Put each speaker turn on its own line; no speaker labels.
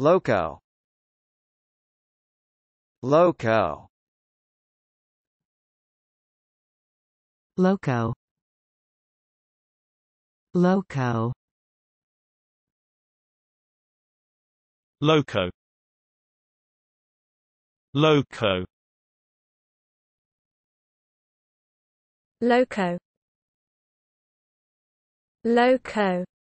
Loco Loco Loco Loco Loco Loco Loco Loco